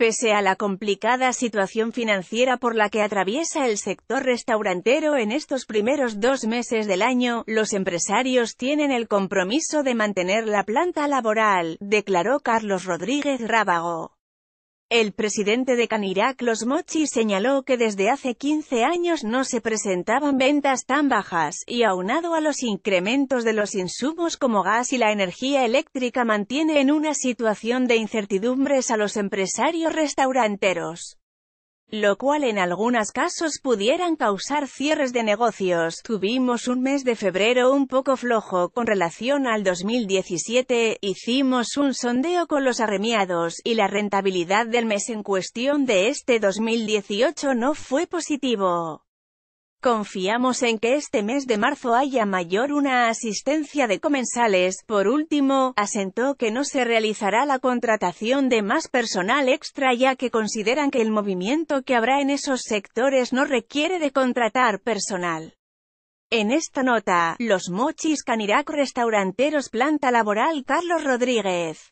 Pese a la complicada situación financiera por la que atraviesa el sector restaurantero en estos primeros dos meses del año, los empresarios tienen el compromiso de mantener la planta laboral, declaró Carlos Rodríguez Rábago. El presidente de Canirac Los Mochi señaló que desde hace 15 años no se presentaban ventas tan bajas, y aunado a los incrementos de los insumos como gas y la energía eléctrica mantiene en una situación de incertidumbres a los empresarios restauranteros lo cual en algunos casos pudieran causar cierres de negocios. Tuvimos un mes de febrero un poco flojo con relación al 2017, hicimos un sondeo con los arremiados, y la rentabilidad del mes en cuestión de este 2018 no fue positivo. Confiamos en que este mes de marzo haya mayor una asistencia de comensales. Por último, asentó que no se realizará la contratación de más personal extra ya que consideran que el movimiento que habrá en esos sectores no requiere de contratar personal. En esta nota, los mochis Canirac restauranteros planta laboral Carlos Rodríguez.